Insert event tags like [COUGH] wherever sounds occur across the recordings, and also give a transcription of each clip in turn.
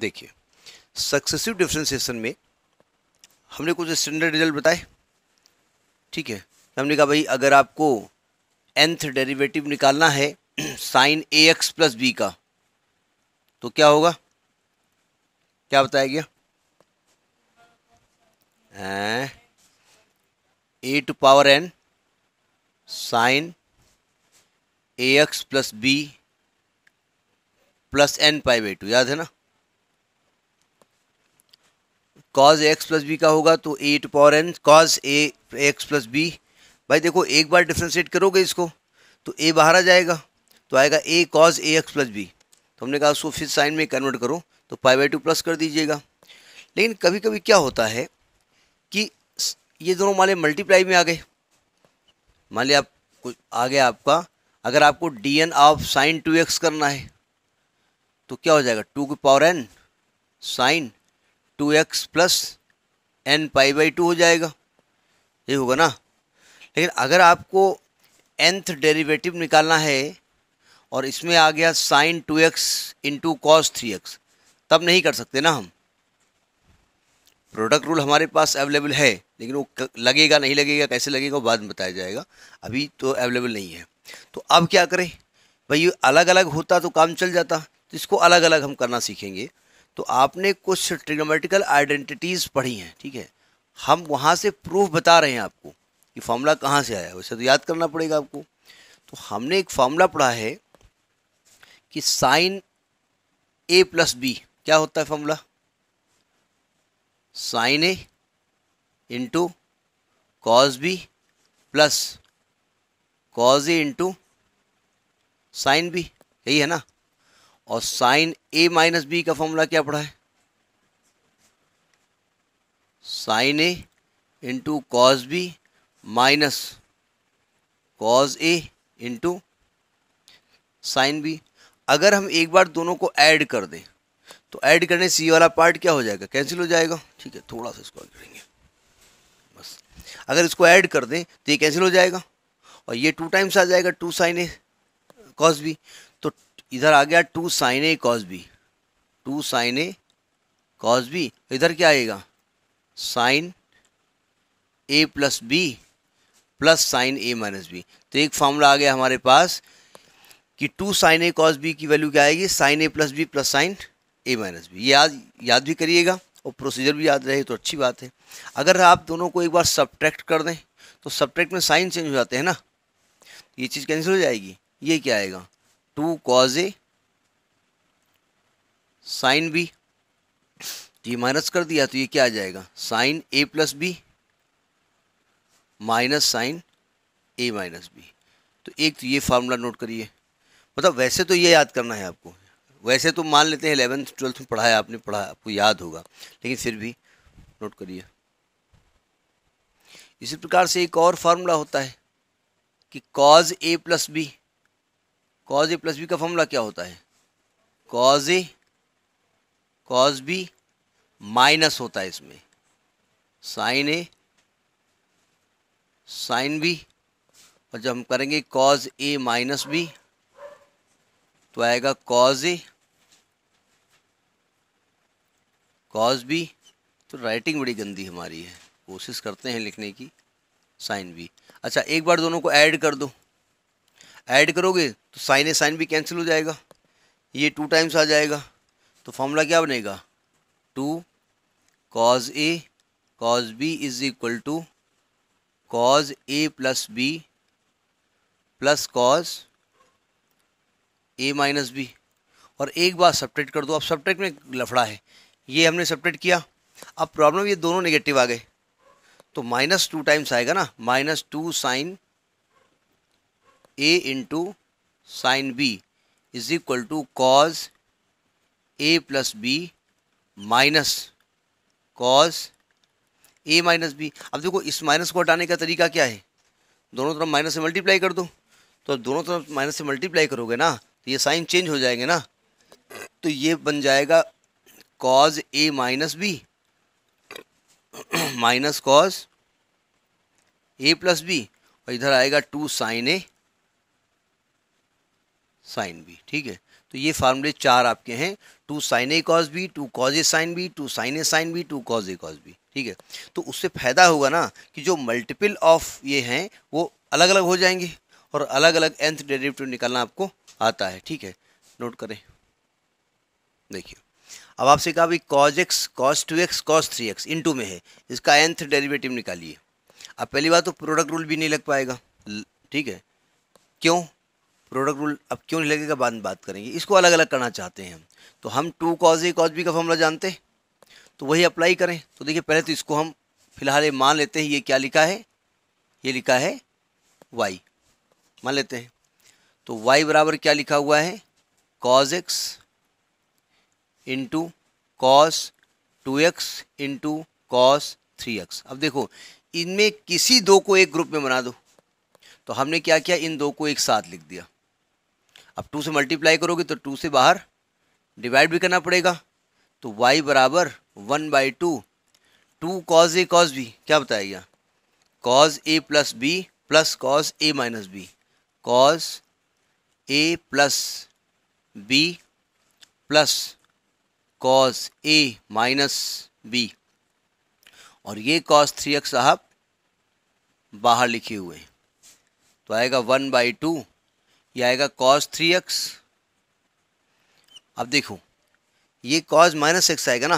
देखिए successive differentiation में हमने कुछ स्टैंडर्ड रिजल्ट बताए ठीक है हमने कहा भाई अगर आपको एंथ डेरिवेटिव निकालना है sine A x plus B का तो क्या होगा क्या बताया गया A to power N sine A x plus B plus N pi by two याद है ना कॉज एक्स प्लस बी का होगा तो A to power N cos A x plus B भाई देखो एक बार डिफ्रेंशिएट करोगे इसको तो ए बाहर आ जाएगा तो आएगा A cos A x plus B तो हमने कहा उसको फिर साइन में कन्वर्ट करो तो पाई बाई टू प्लस कर दीजिएगा लेकिन कभी कभी क्या होता है कि ये दोनों मान मल्टीप्लाई में आ गए मान लिया आप कुछ आ गया आपका अगर आपको D N of sine two X करना है तो क्या हो जाएगा टू की power N sine two x plus N pi by two हो जाएगा ये होगा ना लेकिन अगर आपको एंथ डेरिवेटिव निकालना है और इसमें आ गया sine two x into cos three X तब नहीं कर सकते ना हम प्रोडक्ट रूल हमारे पास अवेलेबल है लेकिन वो लगेगा नहीं लगेगा कैसे लगेगा वो बाद में बताया जाएगा अभी तो अवेलेबल नहीं है तो अब क्या करें भाई अलग अलग होता तो काम चल जाता तो इसको अलग अलग हम करना सीखेंगे तो आपने कुछ ट्रिग्नोमेटिकल आइडेंटिटीज़ पढ़ी हैं ठीक है हम वहाँ से प्रूफ बता रहे हैं आपको कि फार्मूला कहाँ से आया वैसे तो याद करना पड़ेगा आपको तो हमने एक फार्मूला पढ़ा है कि साइन ए प्लस बी क्या होता है formula sine A into cos B plus cos A into sine B यही है ना और साइन ए माइनस बी का फॉर्मूला क्या पड़ा है sine A into cos B minus cos A into sine B अगर हम एक बार दोनों को ऐड कर दें तो ऐड करने सी वाला पार्ट क्या हो जाएगा कैंसिल हो जाएगा ठीक है थोड़ा सा इसको करेंगे बस अगर इसको ऐड कर दें तो ये कैंसिल हो जाएगा और ये टू टाइम्स आ जाएगा two sine A cos B इधर आ गया two sine A cos B two sine A cos B इधर क्या आएगा sine A plus B plus sine A minus B तो एक फार्मूला आ गया हमारे पास कि two sine A cos B की वैल्यू क्या आएगी sine A plus B plus sine A minus B याद याद भी करिएगा और प्रोसीजर भी याद रहे तो अच्छी बात है अगर आप दोनों को एक बार सब्ट्रैक्ट कर दें तो सब्ट्रैक्ट में साइन चेंज हो जाते हैं ना ये चीज़ कैंसिल हो जाएगी ये क्या आएगा two cos A sine B तो ये माइनस कर दिया तो ये क्या आ जाएगा sine A plus B minus sine A minus B तो एक तो ये फार्मूला नोट करिए मतलब वैसे तो ये याद करना है आपको वैसे तो मान लेते हैं एलेवंथ ट्वेल्थ में पढ़ाया आपने पढ़ा आपको याद होगा लेकिन फिर भी नोट करिए इसी प्रकार से एक और फार्मूला होता है कि cos A plus B cos A plus B का फॉर्मूला क्या होता है cos A cos B minus होता है इसमें साइन ए साइन बी और जब हम करेंगे कॉज ए माइनस बी तो आएगा कॉज ए कॉज बी तो राइटिंग बड़ी गंदी हमारी है कोशिश करते हैं लिखने की साइन बी अच्छा एक बार दोनों को ऐड कर दो ऐड करोगे तो साइन ए साइन भी कैंसिल हो जाएगा ये टू टाइम्स आ जाएगा तो फॉर्मूला क्या बनेगा two cos A cos B is equal to cos A plus B plus cos A minus B और एक बार सब्ट्रैक्ट कर दो अब सब्ट्रैक्ट में लफड़ा है ये हमने सब्ट्रैक्ट किया अब प्रॉब्लम ये दोनों नेगेटिव आ गए तो माइनस टू टाइम्स आएगा ना minus two sine A into sine B is equal to cos A plus B minus cos A minus B अब देखो इस माइनस को हटाने का तरीका क्या है दोनों तरफ माइनस से मल्टीप्लाई कर दो तो अब दोनों तरफ माइनस से मल्टीप्लाई करोगे ना तो ये साइन चेंज हो जाएंगे ना तो ये बन जाएगा cos A minus B minus cos A plus B और इधर आएगा two sine A sine B ठीक है तो ये फार्मूले चार आपके हैं two sine A cos B two cos A sine B two sine A sine B two cos A cos B ठीक है तो उससे फ़ायदा होगा ना कि जो मल्टीपल ऑफ ये हैं वो अलग अलग हो जाएंगे और अलग अलग एंथ डेरिवेटिव निकालना आपको आता है ठीक है नोट करें देखिए अब आपसे कहा भाई cos X cos two X cos three X into में है इसका एंथ डेरिवेटिव निकालिए अब पहली बात तो प्रोडक्ट रूल भी नहीं लग पाएगा ठीक है क्यों प्रोडक्ट रूल अब क्यों नहीं लगेगा बाद में बात करेंगे इसको अलग अलग करना चाहते हैं तो हम two cos A cos B का फॉर्मूला जानते हैं तो वही अप्लाई करें तो देखिए पहले तो इसको हम फिलहाल ये मान लेते हैं ये क्या लिखा है ये लिखा है वाई मान लेते हैं तो वाई बराबर क्या लिखा हुआ है cos X into cos two x into cos three x अब देखो इनमें किसी दो को एक ग्रुप में बना दो तो हमने क्या किया इन दो को एक साथ लिख दिया अब टू से मल्टीप्लाई करोगे तो टू से बाहर डिवाइड भी करना पड़ेगा तो वाई बराबर one by two two cos A cos B क्या बताएगा cos A plus B plus cos A minus B cos A plus B plus cos A minus B और ये कॉज थ्री एक्स साहब बाहर लिखे हुए तो आएगा वन बाई टू ये आएगा कॉस थ्री एक्स अब देखो ये कॉज माइनस एक्स आएगा ना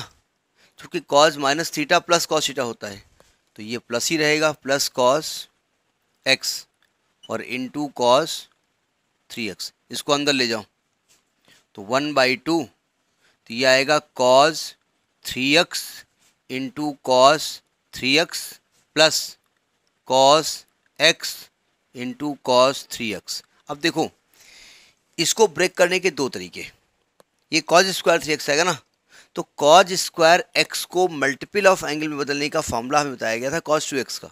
क्योंकि cos minus theta plus cos theta होता है तो ये प्लस ही रहेगा प्लस कॉस एक्स और टू कॉस थ्री एक्स इसको अंदर ले जाओ तो वन बाई टू तो ये आएगा cos three x into cos three x plus cos X into cos three x अब देखो इसको ब्रेक करने के दो तरीके ये कॉज स्क्वायर थ्री एक्स आएगा ना तो कॉज स्क्वायर एक्स को मल्टीपल ऑफ एंगल में बदलने का फॉर्मूला हमें बताया गया था कॉज टू एक्स का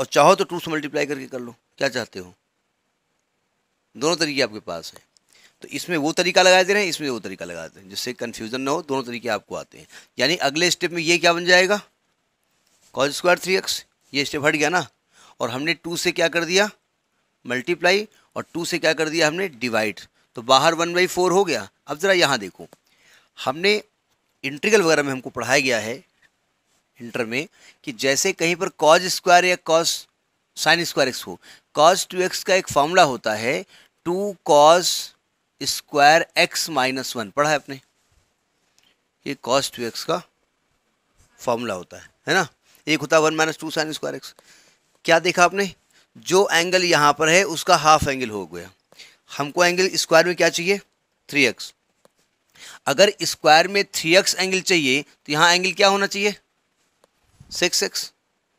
और चाहो तो टू से मल्टीप्लाई करके कर लो क्या चाहते हो दोनों तरीके आपके पास हैं तो इसमें वो तरीका लगा दे रहे हैं इसमें वो तरीका लगा दे रहे हैं जिससे कन्फ्यूजन ना हो दोनों तरीके आपको आते हैं यानी अगले स्टेप में ये क्या बन जाएगा कॉज स्क्वायर थ्री एक्स ये स्टेप हट गया ना और हमने टू से क्या कर दिया मल्टीप्लाई और टू से क्या कर दिया हमने डिवाइड तो बाहर वन बाई फोर हो गया अब ज़रा यहाँ देखो हमने इंट्रीगल वगैरह में हमको पढ़ाया गया है इंटर में कि जैसे कहीं पर कॉज स्क्वायर या कॉज साइन स्क्वायर एक्स हो कॉज टू एक्स का एक फॉर्मूला होता है two cos square X minus one पढ़ा है आपने ये कॉज टू एक्स का फॉर्मूला होता है है ना एक होता है one minus two sine square X क्या देखा आपने जो एंगल यहाँ पर है उसका हाफ एंगल हो गया हमको एंगल स्क्वायर में क्या चाहिए थ्री एक्स अगर स्क्वायर में थ्री एक्स एंगल चाहिए तो यहाँ एंगल क्या होना चाहिए सिक्स एक्स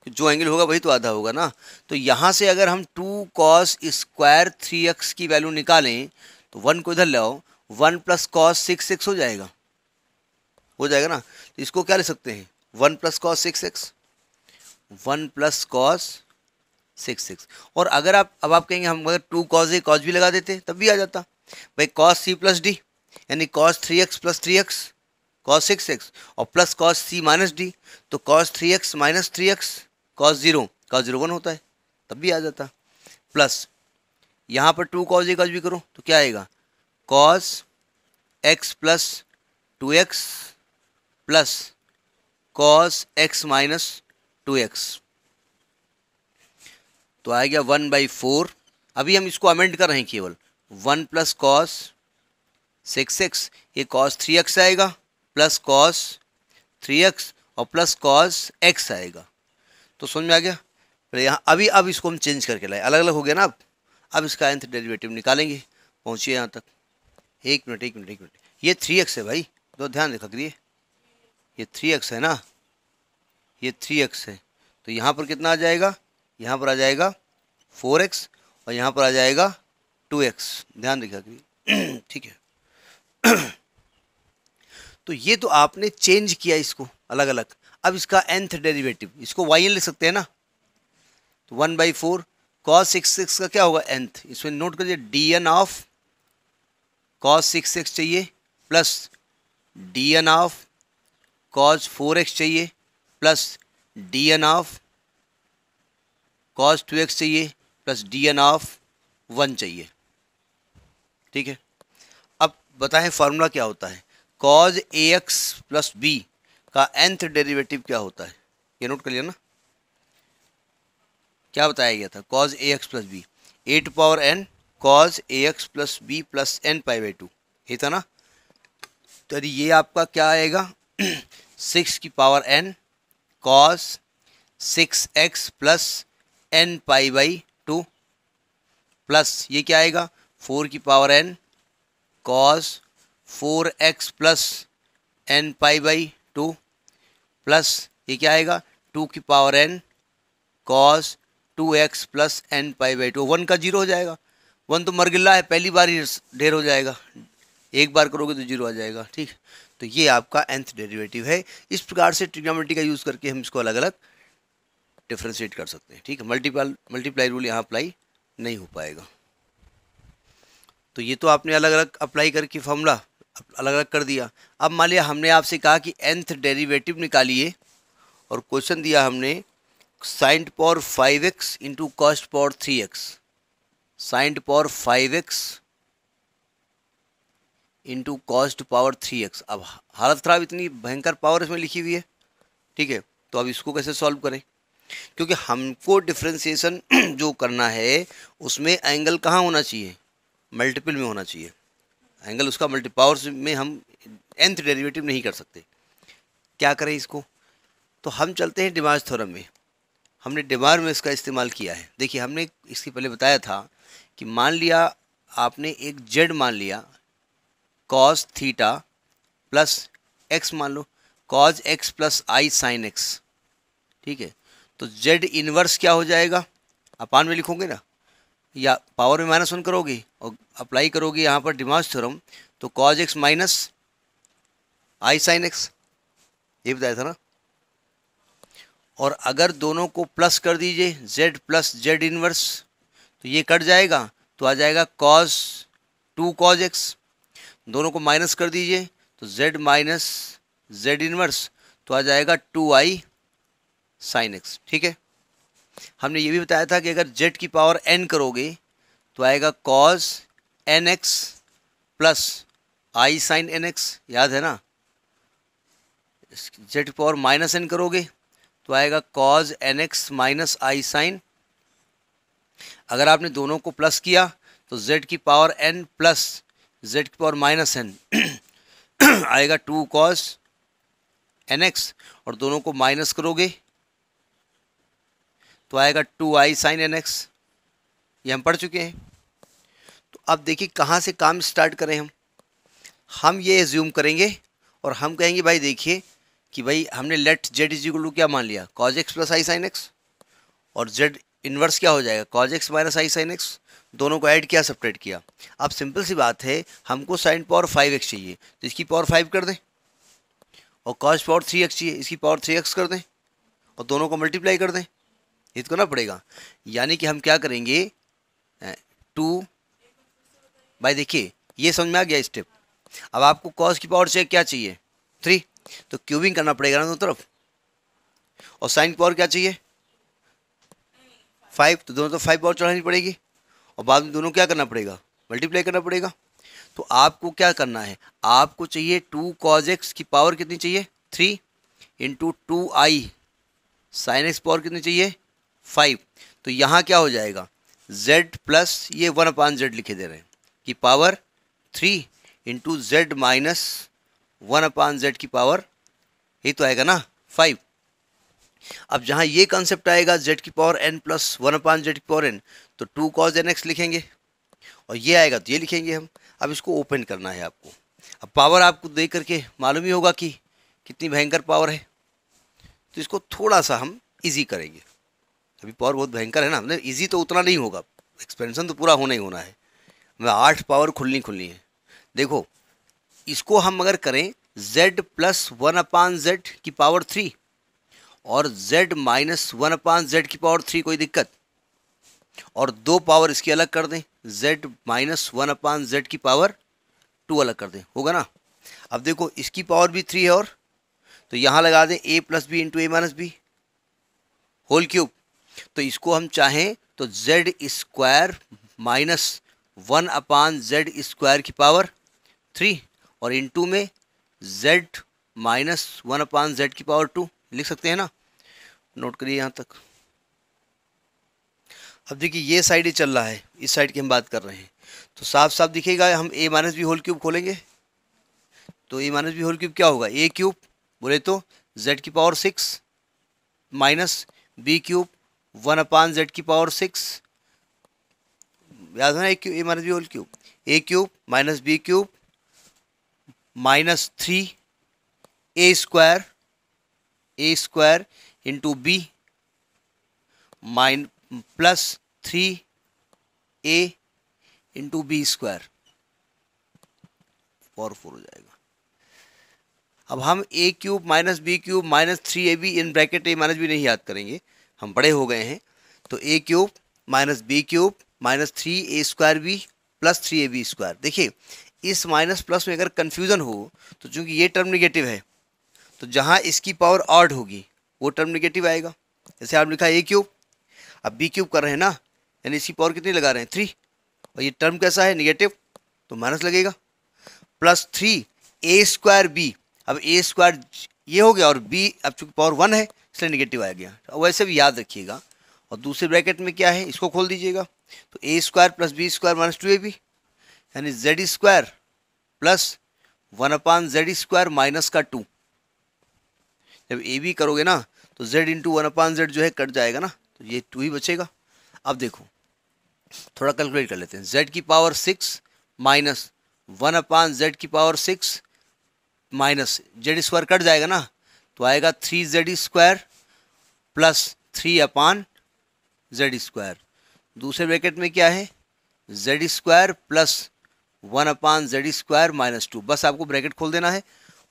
जो एंगल होगा वही तो आधा होगा ना तो यहाँ से अगर हम two cos square three X की वैल्यू निकालें तो वन को इधर लाओ one plus cos six X हो जाएगा हो जाएगा ना तो इसको क्या ले सकते हैं one plus cos six X one plus cos six six और अगर आप अब आप कहेंगे हम अगर टू कॉज ए कॉज भी लगा देते तब भी आ जाता भाई कॉस सी प्लस डी यानी cos three x plus three x cos six x और plus cos c minus d तो cos three x minus three x cos zero cos zero one होता है तब भी आ जाता प्लस यहाँ पर टू कॉज ए कॉज भी करो तो क्या आएगा cos x plus two x plus cos x minus two x तो आ गया वन बाई फोर अभी हम इसको अमेंड कर रहे हैं केवल one plus cos six x ये कॉस थ्री एक्स आएगा प्लस कॉस थ्री एक्स और प्लस कॉस एक्स आएगा तो समझ में आ गया पहले यहाँ अभी अब इसको हम चेंज करके लाए अलग अलग हो गया ना अब अब इसका एंथ डेरिवेटिव निकालेंगे पहुँचिए यहाँ तक एक मिनट एक मिनट एक मिनट ये थ्री एक्स है भाई तो ध्यान रखा करिए ये थ्री एक्स है ना ये थ्री एक्स है तो यहाँ पर कितना आ जाएगा यहाँ पर आ जाएगा फोर एक्स और यहाँ पर आ जाएगा टू एक्स ध्यान रखिएगा कि [CLEARS THROAT] ठीक है [CLEARS THROAT] तो ये तो आपने चेंज किया इसको अलग अलग अब इसका एंथ डेरिवेटिव इसको वाई एन लिख सकते हैं ना तो one by four cos six six का क्या होगा एंथ इसमें नोट करिए d N of cos six x चाहिए plus d N of cos four x चाहिए plus d N of cos two x चाहिए plus d N of one चाहिए ठीक है अब बताएं फार्मूला क्या होता है कॉज ए एक्स प्लस बी का एंथ डेरिवेटिव क्या होता है ये नोट कर लिया ना क्या बताया गया था cos A x plus b a to power N cos A x plus B plus N pi by two ये था ना तो ये आपका क्या आएगा सिक्स [CLEARS THROAT] की power N cos six x plus N pi by two plus ये क्या आएगा फोर की power n cos four x plus N pi by two plus ये क्या आएगा टू की power n cos two x plus N pi by two one का zero हो जाएगा वन तो मरगिल्ला है पहली बार ही ढेर हो जाएगा एक बार करोगे तो जीरो आ जाएगा ठीक तो ये आपका एंथ डेरिवेटिव है इस प्रकार से ट्रिग्नोमेट्री का यूज़ करके हम इसको अलग अलग डिफ्रेंशिएट कर सकते हैं ठीक है मल्टीपल मल्टीप्लाई रूल यहाँ अप्लाई नहीं हो पाएगा तो ये तो आपने अलग अलग अप्लाई करके फॉर्मूला अलग अलग कर दिया अब मान लिया हमने आपसे कहा कि एंथ डेरिवेटिव निकालिए और क्वेश्चन दिया हमने sin power five x into cos power three x sin power five x into cos power three x अब हालत ख़राब इतनी भयंकर पावर इसमें लिखी हुई है ठीक है तो अब इसको कैसे सॉल्व करें क्योंकि हमको डिफ्रेंसीसन [CLEARS THROAT] जो करना है उसमें एंगल कहाँ होना चाहिए मल्टीपल में होना चाहिए एंगल उसका मल्टी पावर्स में हम एंथ डेरिवेटिव नहीं कर सकते क्या करें इसको तो हम चलते हैं डिमार्ज थोरम में हमने डिमार में इसका इस्तेमाल किया है देखिए हमने इसके पहले बताया था कि मान लिया आपने एक जेड मान लिया कॉज थीटा प्लस एक्स मान लो cos x plus i sin x ठीक है तो जेड इनवर्स क्या हो जाएगा अपान में लिखोगे ना या पावर में माइनस वन करोगे और अप्लाई करोगे यहाँ पर डिमांस थ्योरम तो cos x minus i sin x ये बताया था ना और अगर दोनों को प्लस कर दीजिए जेड प्लस जेड इनवर्स तो ये कट जाएगा तो आ जाएगा कॉज टू कॉज एक्स दोनों को माइनस कर दीजिए तो जेड माइनस जेड इनवर्स तो आ जाएगा टू आई साइन एक्स ठीक है हमने ये भी बताया था कि अगर जेड की पावर एन करोगे तो आएगा cos n x plus i sin n x याद है ना जेड पावर माइनस एन करोगे तो आएगा cos n x minus i sin अगर आपने दोनों को प्लस किया तो जेड की पावर एन प्लस जेड की पावर माइनस एन आएगा टू कॉज एन एक्स और दोनों को माइनस करोगे तो आएगा two i sin n x ये हम पढ़ चुके हैं तो अब देखिए कहाँ से काम स्टार्ट करें हम हम ये एज्यूम करेंगे और हम कहेंगे भाई देखिए कि भाई हमने let z is equal to क्या मान लिया cos x plus i sin x और जेड इन्वर्स क्या हो जाएगा cos x minus i sin x दोनों को ऐड किया सपरेट किया अब सिंपल सी बात है हमको साइन पावर फाइव एक्स चाहिए तो इसकी पावर फाइव कर दें और कॉज पावर थ्री एक्स चाहिए इसकी पावर थ्री एक्स कर दें और दोनों को मल्टीप्लाई कर दें तो करना पड़ेगा यानी कि हम क्या करेंगे टू भाई देखिए ये समझ में आ गया स्टेप अब आपको कॉस की पावर चाहिए क्या चाहिए थ्री तो क्यूबिंग करना पड़ेगा ना दोनों तरफ और साइन की पावर क्या चाहिए फाइव तो दोनों तो फाइव पावर चढ़ानी पड़ेगी और बाद में दोनों क्या करना पड़ेगा मल्टीप्लाई करना पड़ेगा तो आपको क्या करना है आपको चाहिए टू कॉज एक्स की पावर कितनी चाहिए three into two i sin x power कितनी चाहिए फाइव तो यहाँ क्या हो जाएगा z प्लस ये वन अपान जेड लिखे दे रहे हैं कि power three into z minus one upon z की पावर ये तो आएगा ना फाइव अब जहाँ ये कॉन्सेप्ट आएगा जेड की power n plus one upon z की पावर एन तो टू कॉज एन एक्स लिखेंगे और ये आएगा तो ये लिखेंगे हम अब इसको ओपन करना है आपको अब पावर आपको देख करके मालूम ही होगा कि कितनी भयंकर पावर है तो इसको थोड़ा सा हम इजी करेंगे अभी पावर बहुत भयंकर है ना मतलब ईजी तो उतना नहीं होगा एक्सपेंशन तो पूरा होना ही होना है मतलब आठ पावर खुलनी खुलनी है देखो इसको हम अगर करें z plus one upon z की पावर थ्री और z minus one upon z की पावर थ्री कोई दिक्कत और दो पावर इसकी अलग कर दें z minus one upon z की पावर टू अलग कर दें होगा ना अब देखो इसकी पावर भी थ्री है और तो यहाँ लगा दें a plus b into a minus b whole cube तो इसको हम चाहें तो z square minus one upon z square की पावर थ्री और इन टू में z minus one upon z की पावर टू लिख सकते हैं ना नोट करिए यहाँ तक अब देखिए ये साइड ही चल रहा है इस साइड की हम बात कर रहे हैं तो साफ साफ दिखेगा हम a minus b whole cube खोलेंगे तो a minus b whole cube क्या होगा ए क्यूब बोले तो जेड की power six minus b cube one upon z की पावर सिक्स याद है a cube a minus b whole cube a cube minus b cube minus three a square a square into b minus plus three a into b square four four हो जाएगा अब हम ए cube minus b cube minus three a b in bracket a minus b नहीं याद करेंगे हम बड़े हो गए हैं तो a cube minus b cube minus three a square b plus three a b square देखिए इस माइनस प्लस में अगर कन्फ्यूज़न हो तो चूँकि ये टर्म निगेटिव है तो जहाँ इसकी पावर ऑड होगी वो टर्म निगेटिव आएगा जैसे आप लिखा ए क्यूब अब बी क्यूब कर रहे हैं ना यानी इसकी पावर कितनी लगा रहे हैं थ्री और ये टर्म कैसा है निगेटिव तो माइनस लगेगा plus three a square b अब ए स्क्वायर ये हो गया और बी अब चूंकि पावर वन है इसलिए निगेटिव आ गया तो वैसे भी याद रखिएगा और दूसरे ब्रैकेट में क्या है इसको खोल दीजिएगा तो a square plus b square minus two a b यानी z square plus one upon z square minus का टू जब ए बी करोगे ना तो z into one upon z जो है कट जाएगा ना तो ये टू ही बचेगा अब देखो थोड़ा कैलकुलेट कर लेते हैं जेड की power six minus one upon z की power six minus z square cut जाएगा ना तो आएगा three z square plus three upon z square दूसरे ब्रैकेट में क्या है z square plus one upon z square minus two बस आपको ब्रैकेट खोल देना है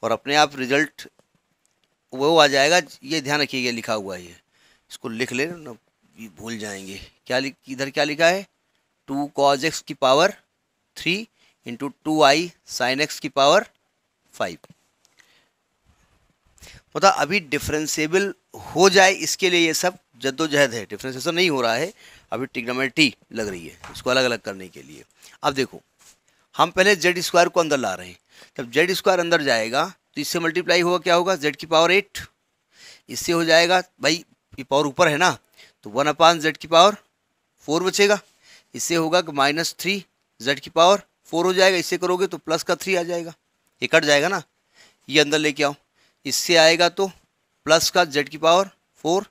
और अपने आप रिजल्ट वो आ जाएगा ये ध्यान रखिएगा लिखा हुआ है इसको लिख ले ना भूल जाएंगे क्या इधर क्या लिखा है टू कॉज एक्स की power three into two i sin x की पावर फाइव मतलब अभी डिफ्रेंसीबल हो जाए इसके लिए ये सब जद्दोजहद है डिफ्रेंसीसन नहीं हो रहा है अभी टिग्नोमेट्री लग रही है इसको अलग अलग करने के लिए अब देखो हम पहले जेड स्क्वायर को अंदर ला रहे हैं जब जेड स्क्वायर अंदर जाएगा तो इससे मल्टीप्लाई होगा क्या होगा जेड की पावर एट इससे हो जाएगा भाई ये पावर ऊपर है ना तो वन अपान जेड की पावर फोर बचेगा इससे होगा कि माइनस थ्री जेड की पावर फोर हो जाएगा इससे करोगे तो प्लस का थ्री आ जाएगा ये कट जाएगा ना ये अंदर लेके आओ इससे आएगा तो प्लस का जेड की power four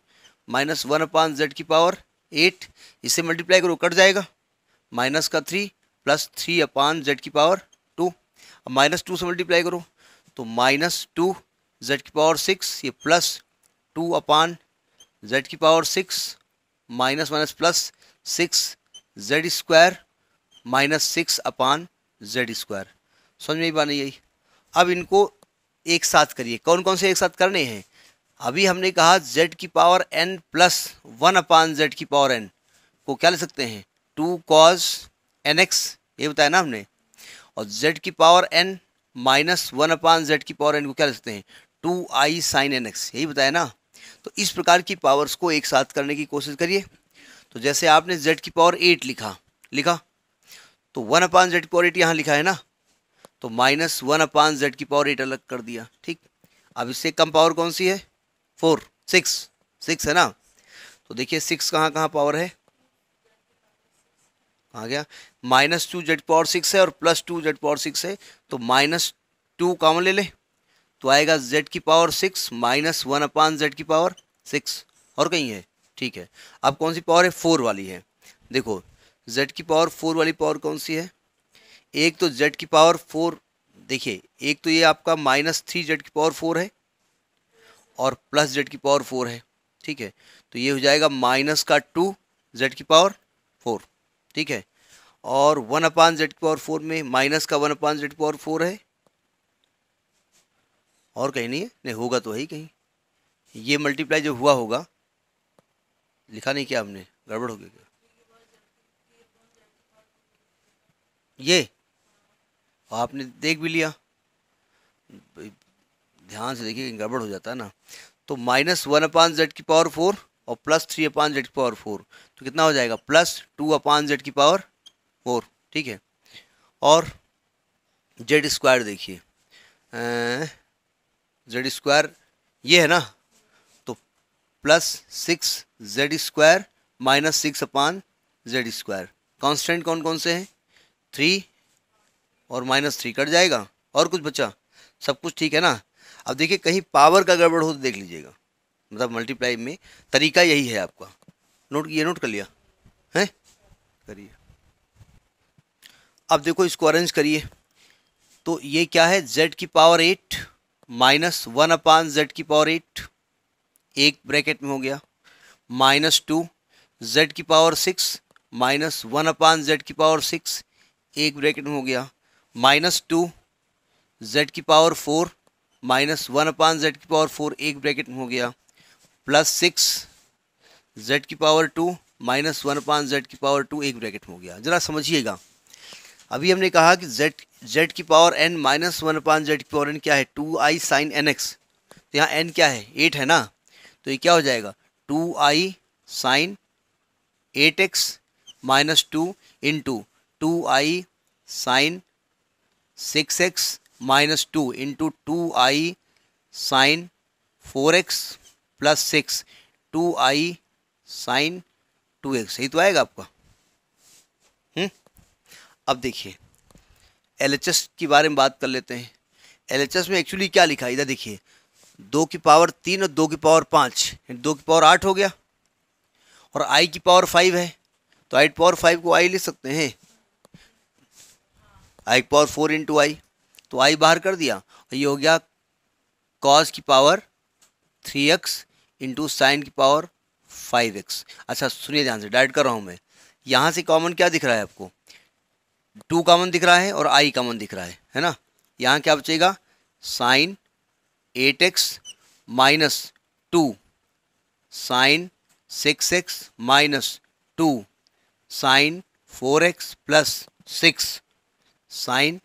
minus one upon z की पावर एट इसे मल्टीप्लाई करो कट जाएगा माइनस का three plus three upon z की पावर टू अब माइनस टू से मल्टीप्लाई करो तो माइनस टू जेड की पावर सिक्स ये प्लस टू अपान जेड की power six minus minus plus six z square minus six upon z square समझ में ही नहीं यही अब इनको एक साथ करिए कौन कौन से एक साथ करने हैं अभी हमने कहा z की power n plus one upon z की पावर n को क्या ले सकते हैं टू कॉज एन एक्स ये बताया ना हमने और z की power n minus one upon z की पावर n को क्या ले सकते हैं two i sin n x यही बताया ना तो इस प्रकार की पावर्स को एक साथ करने की कोशिश करिए तो जैसे आपने z की पावर एट लिखा लिखा तो वन अपान जेड की पावर एट यहाँ लिखा है ना तो माइनस वन अपान जेड की पावर एट अलग कर दिया ठीक अब इससे कम पावर कौन सी है फोर सिक्स सिक्स है ना तो देखिए सिक्स कहाँ कहाँ पावर है आ गया minus two z power six है और plus two z power six है तो माइनस टू कॉमन ले ले तो आएगा जेड की power six minus one upon z की पावर सिक्स और कहीं है ठीक है अब कौन सी पावर है फोर वाली है देखो जेड की पावर फोर वाली पावर कौन सी है एक तो जेड की पावर फोर देखिए एक तो ये आपका माइनस थ्री जेड की पावर फोर है और प्लस जेड की पावर फोर है ठीक है तो ये हो जाएगा माइनस का टू जेड की पावर फोर ठीक है और वन अपान जेड की पावर फोर में माइनस का वन अपान जेड की पावर फोर है और कहीं नहीं है नहीं होगा तो वही कहीं ये मल्टीप्लाई जो हुआ होगा लिखा नहीं किया हमने गड़बड़ हो गई ये और तो आपने देख भी लिया ध्यान से देखिए गड़बड़ हो जाता है ना तो माइनस वन अपान जेड की पावर फोर और प्लस थ्री अपान जेड की पावर फोर तो कितना हो जाएगा प्लस टू अपान जेड की पावर फोर ठीक है और जेड स्क्वायर देखिए अं, जेड स्क्वायर ये है ना तो plus six z square minus six upon z square constant कौन कौन से हैं थ्री और माइनस थ्री कट जाएगा और कुछ बचा सब कुछ ठीक है ना अब देखिए कहीं पावर का गड़बड़ हो तो देख लीजिएगा मतलब मल्टीप्लाई में तरीका यही है आपका नोट ये नोट कर लिया है करिए अब देखो इसको अरेंज करिए तो ये क्या है जेड की power eight minus one upon z की पावर एट एक ब्रैकेट में हो गया माइनस टू जेड की power six minus one upon z की पावर सिक्स एक ब्रैकेट में हो गया माइनस टू जेड की power four minus one upon z की पावर फोर एक ब्रैकेट में हो गया प्लस सिक्स जेड की power two minus one upon z की पावर टू एक ब्रैकेट में हो गया ज़रा समझिएगा अभी हमने कहा कि जेड जेड की power n minus one upon z की पावर एन क्या है two i sin n x तो यहाँ एन क्या है एट है ना तो ये क्या हो जाएगा two i sine eight x minus two into two i sine six x minus two into two i sine four x plus six two i sine two x यही तो आएगा आपका हुँ? हम्म? अब देखिए एल एच एस के बारे में बात कर लेते हैं एल एच एस में एक्चुअली क्या लिखा इधर देखिए दो की पावर तीन और दो की पावर पाँच दो की पावर आठ हो गया और आई की पावर फाइव है तो आई पावर फाइव को आई लिख सकते हैं आई की पावर फोर इंटू आई तो आई बाहर कर दिया और ये हो गया कॉज की power three x into sine की पावर फाइव एक्स अच्छा सुनिए ध्यान से डाइट कर रहा हूँ मैं यहाँ से कॉमन क्या दिख रहा है आपको टू कॉमन दिख रहा है और आई कॉमन दिख रहा है है ना यहाँ क्या बचेगा sine eight x minus two sine six x minus two sine four x plus six sine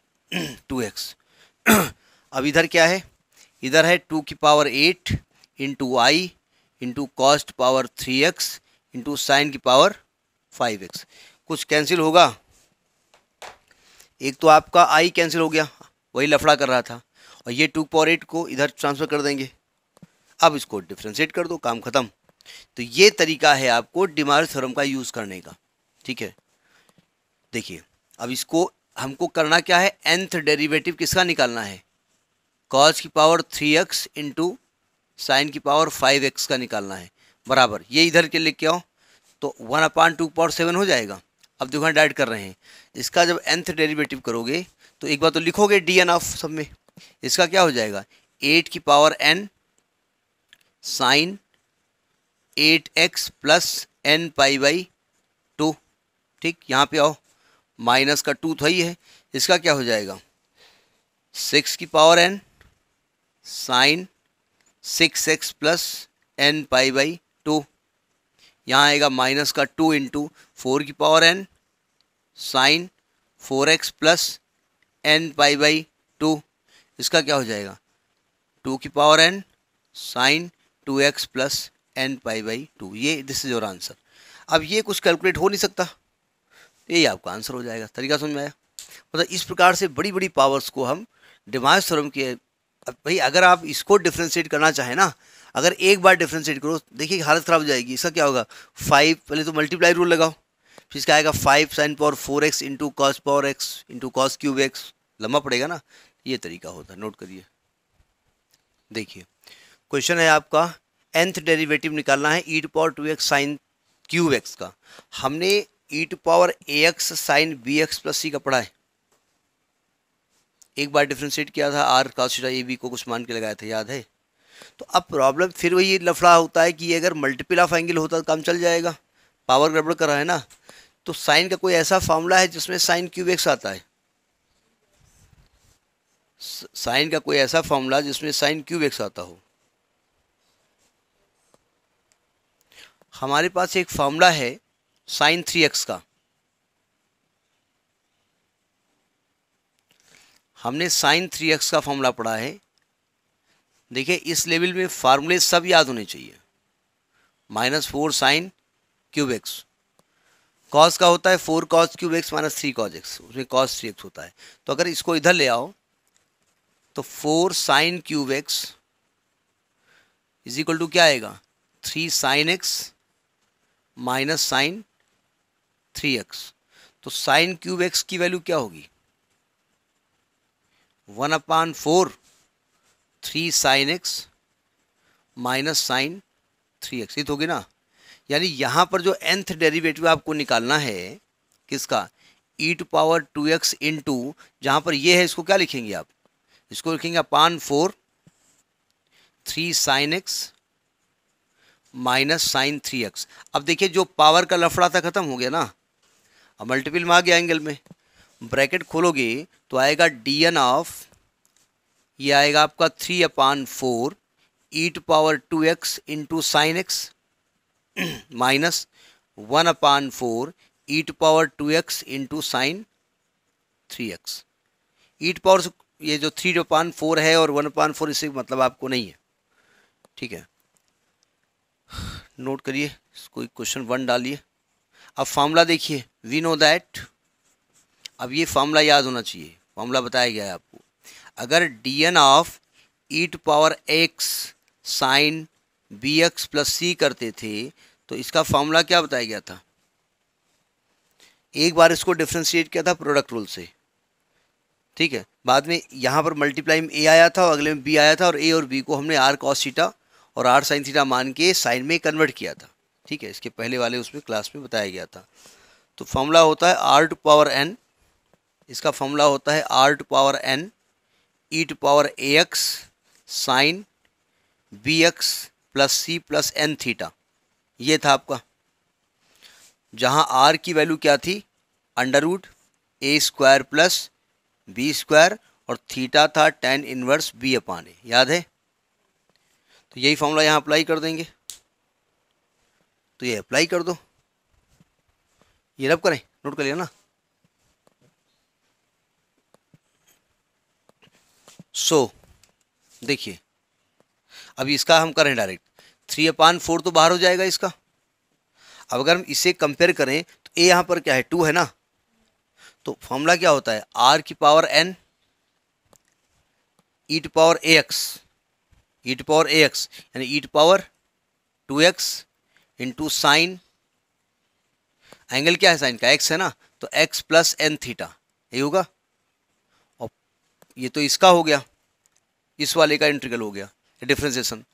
two x [CLEARS THROAT] अब इधर क्या है इधर है टू की power eight into i into cos power three x into sine की पावर फाइव एक्स कुछ cancel होगा एक तो आपका आई कैंसिल हो गया वही लफड़ा कर रहा था और ये टू पावर एट को इधर ट्रांसफ़र कर देंगे अब इसको डिफ्रेंशिएट कर दो काम ख़त्म तो ये तरीका है आपको डिमार्स थ्योरम का यूज़ करने का ठीक है देखिए अब इसको हमको करना क्या है एंथ डेरिवेटिव किसका निकालना है कॉज की power three x into sine की पावर फाइव एक्स का निकालना है बराबर ये इधर के लिख के आओ तो one upon two power seven हो जाएगा अब देखो डाइट कर रहे हैं इसका जब एंथ डेरिवेटिव करोगे तो एक बार तो लिखोगे डी एन ऑफ सब में इसका क्या हो जाएगा एट की power N sine eight x plus N pi by two ठीक यहाँ पे आओ माइनस का टू थी तो है इसका क्या हो जाएगा सिक्स की power N sine six x plus N pi by two यहाँ आएगा माइनस का टू इंटू फोर की power N sine four x plus N pi by two इसका क्या हो जाएगा टू की power N sine two x plus N pi by two ये दिस इज योर आंसर अब ये कुछ कैलकुलेट हो नहीं सकता यही आपका आंसर हो जाएगा तरीका समझ में आया मतलब इस प्रकार से बड़ी बड़ी पावर्स को हम डिमांड थ्योरम के भाई अगर आप इसको डिफ्रेंशिएट करना चाहें ना अगर एक बार डिफ्रेंशिएट करो देखिए हालत ख़राब हो जाएगी इसका क्या होगा फाइव पहले तो मल्टीप्लाई रूल लगाओ फिर इसका आएगा five sine power four x into cos power x into cos cube x लंबा पड़ेगा ना ये तरीका होता है नोट करिए देखिए क्वेश्चन है आपका एंथ डेरिवेटिव निकालना है e to power two x sine cube x का हमने e to power a x sine b x plus c का पड़ा है एक बार डिफ्रेंशिएट किया था आर का सीटा ए बी को कुछ मान के लगाया था याद है तो अब प्रॉब्लम फिर वही लफड़ा होता है कि ये अगर मल्टीपल ऑफ एंगल होता तो काम चल जाएगा पावर गड़बड़ करा है ना तो साइन का कोई ऐसा फॉर्मूला है जिसमें साइन क्यूब एक्स आता है साइन का कोई ऐसा फॉर्मूला जिसमें साइन क्यूब एक्स आता हो हमारे पास एक फॉर्मूला है साइन थ्री एक्स का हमने साइन थ्री एक्स का फॉर्मूला पढ़ा है देखिए इस लेवल में फार्मूले सब याद होने चाहिए minus four sine cube x cos का होता है four cos cube x minus three cos x उसमें कॉस थ्री एक्स होता है तो अगर इसको इधर ले आओ तो four sine cube x is equal to क्या आएगा three sine x minus sine three x तो साइन क्यूब एक्स की वैल्यू क्या होगी one upon four three sine x minus sine three x ये तो होगी ना यानी यहाँ पर जो एंथ डेरिवेटिव आपको निकालना है किसका e to power two x into जहाँ पर ये है इसको क्या लिखेंगे आप इसको लिखेंगे upon four three sine x minus sine three x अब देखिए जो पावर का लफड़ा था ख़त्म हो गया ना अब मल्टीपल में आ गया एंगल में ब्रैकेट खोलोगे तो आएगा डी एन ऑफ ये आएगा आपका three upon four e to power two x into sine x minus one upon four e to power two x into sine three x e to power से ये जो थ्री अपान फोर है और वन अपान फोर इसे मतलब आपको नहीं है ठीक है नोट [SIGHS] करिए कोई क्वेश्चन वन डालिए अब फार्मूला देखिए वी नो दैट अब ये फार्मूला याद होना चाहिए फार्मूला बताया गया है आपको अगर d N of e to power x sine b x plus c करते थे तो इसका फार्मूला क्या बताया गया था एक बार इसको डिफ्रेंशिएट किया था प्रोडक्ट रूल से ठीक है बाद में यहाँ पर मल्टीप्लाई में ए आया था और अगले में बी आया था और ए और बी को हमने आर कॉस सीटा और आर साइन सीटा मान के साइन में कन्वर्ट किया था ठीक है इसके पहले वाले उसमें क्लास में बताया गया था तो फॉर्मूला होता है आर टू पावर एन इसका फॉर्मूला होता है r to power n e to power a x sine b x plus c plus n theta ये था आपका जहाँ आर की वैल्यू क्या थी under root a square plus b square और थीटा था tan inverse b upon a याद है तो यही फॉर्मूला यहाँ अप्लाई कर देंगे तो ये अप्लाई कर दो ये रब करें नोट कर लिया ना सो so, देखिए अभी इसका हम करें डायरेक्ट थ्री अपान फोर तो बाहर हो जाएगा इसका अब अगर हम इसे कंपेयर करें तो ए यहाँ पर क्या है टू है ना तो फॉर्मूला क्या होता है आर की power n e to power a x e to power a x यानी e to power two x into sine angle क्या है साइन का एक्स है ना तो एक्स प्लस एन थीटा यही होगा और ये तो इसका हो गया इस वाले का इंटीग्रल हो गया differentiation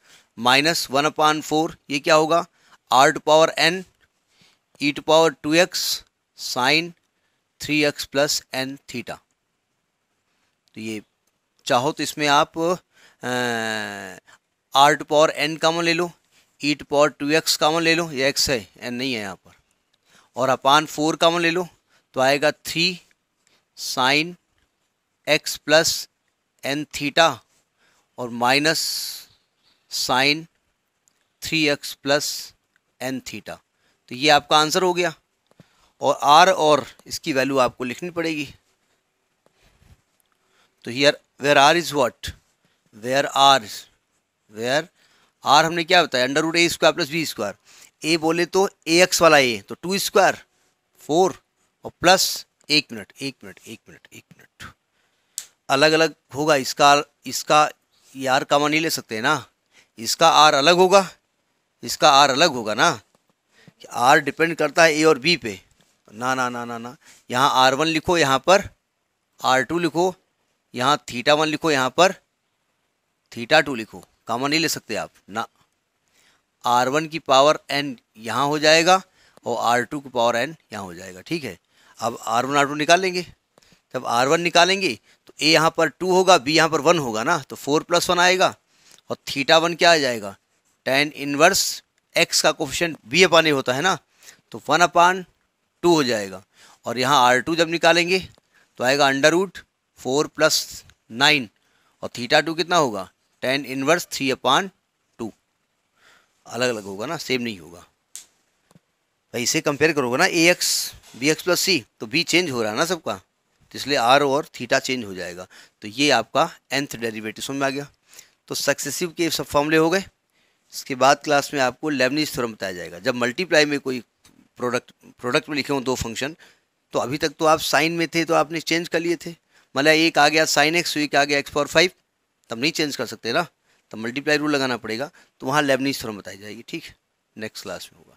minus one upon four ये क्या होगा r to power n e to power two x sine three x plus n theta तो ये चाहो तो इसमें आप r to power n common ले लो e to power two x common ले लो ये एक्स है एन नहीं है यहाँ पर और अपान फोर कामन ले लो तो आएगा three sine x plus n theta और minus sine three x plus n theta तो ये आपका आंसर हो गया और आर और इसकी वैल्यू आपको लिखनी पड़ेगी तो here where r is what where r where r हमने क्या बताया under root a square plus b square a बोले तो ए एक्स वाला ए तो टू स्क्वायर फोर और प्लस एक मिनट एक मिनट एक मिनट एक मिनट अलग अलग होगा इसका इसका यार कामा नहीं ले सकते ना इसका आर अलग होगा इसका आर अलग होगा ना आर डिपेंड करता है ए और बी पे ना ना ना ना ना यहाँ आर वन लिखो यहाँ पर आर टू लिखो यहाँ थीटा वन लिखो यहाँ पर थीटा टू लिखो कॉमन नहीं ले सकते आप ना आर वन की पावर एन यहाँ हो जाएगा और आर टू की पावर एन यहाँ हो जाएगा ठीक है अब आर वन आर टू निकाल लेंगे जब आर वन निकालेंगे तो ए यहाँ पर टू होगा बी यहाँ पर वन होगा ना तो फोर प्लस वन आएगा और थीटा वन क्या आ जाएगा टेन इनवर्स एक्स का कोफिशेंट बी अपान होता है ना तो वन अपान टू हो जाएगा और यहाँ आर टू जब निकालेंगे तो आएगा under root four plus nine और थीटा टू कितना होगा tan inverse three upon two अलग अलग होगा ना सेम नहीं होगा भाई इसे कंपेयर करोगे ना a x b x plus c तो बी चेंज हो रहा है ना सबका तो इसलिए आर और थीटा चेंज हो जाएगा तो ये आपका एंथ डेरिवेटिव समझ में आ गया तो सक्सेसिव के सब फॉर्मूले हो गए इसके बाद क्लास में आपको लेबनीज थ्योरम बताया जाएगा जब मल्टीप्लाई में कोई प्रोडक्ट प्रोडक्ट में लिखे हों दो फंक्शन तो अभी तक तो आप साइन में थे तो आपने चेंज कर लिए थे मतलब एक आ गया साइन एक्स तो एक आ गया एक्स फॉर फाइव तब नहीं चेंज कर सकते ना तब मल्टीप्लाई रूल लगाना पड़ेगा तो वहाँ लेबनीज थ्रम बताई जाएगी ठीक नेक्स्ट क्लास में होगा